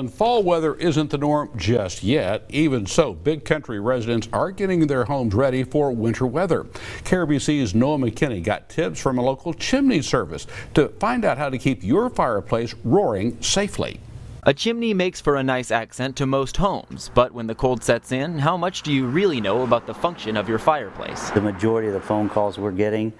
And fall weather isn't the norm just yet. Even so, big country residents are getting their homes ready for winter weather. KRBC's Noah McKinney got tips from a local chimney service to find out how to keep your fireplace roaring safely. A chimney makes for a nice accent to most homes, but when the cold sets in, how much do you really know about the function of your fireplace? The majority of the phone calls we're getting,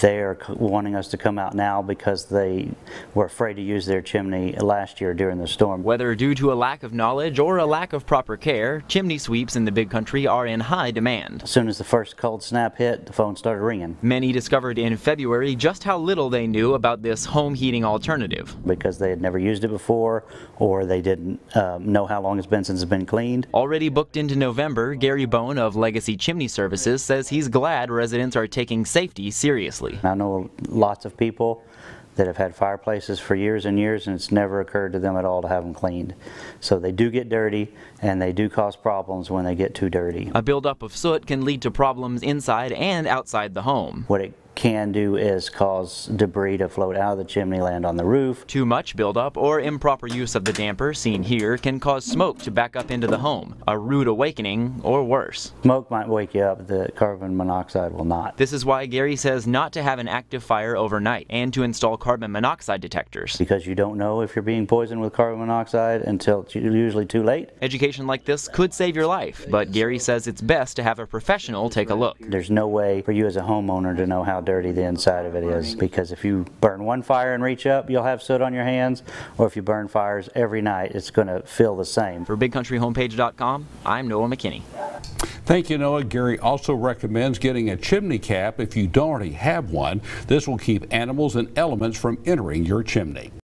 they're wanting us to come out now because they were afraid to use their chimney last year during the storm. Whether due to a lack of knowledge or a lack of proper care, chimney sweeps in the big country are in high demand. As soon as the first cold snap hit, the phone started ringing. Many discovered in February just how little they knew about this home heating alternative. Because they had never used it before or they didn't um, know how long it's been since it's been cleaned. Already booked into November, Gary Bone of Legacy Chimney Services says he's glad residents are taking safety seriously. I know lots of people that have had fireplaces for years and years and it's never occurred to them at all to have them cleaned. So they do get dirty and they do cause problems when they get too dirty. A buildup of soot can lead to problems inside and outside the home. What it can do is cause debris to float out of the chimney, land on the roof. Too much buildup or improper use of the damper seen here can cause smoke to back up into the home, a rude awakening or worse. Smoke might wake you up, the carbon monoxide will not. This is why Gary says not to have an active fire overnight and to install carbon monoxide detectors. Because you don't know if you're being poisoned with carbon monoxide until it's usually too late. Education like this could save your life, but Gary says it's best to have a professional take a look. There's no way for you as a homeowner to know how dirty the inside of it is because if you burn one fire and reach up, you'll have soot on your hands, or if you burn fires every night, it's going to feel the same. For BigCountryHomepage.com, I'm Noah McKinney. Thank you, Noah. Gary also recommends getting a chimney cap if you don't already have one. This will keep animals and elements from entering your chimney.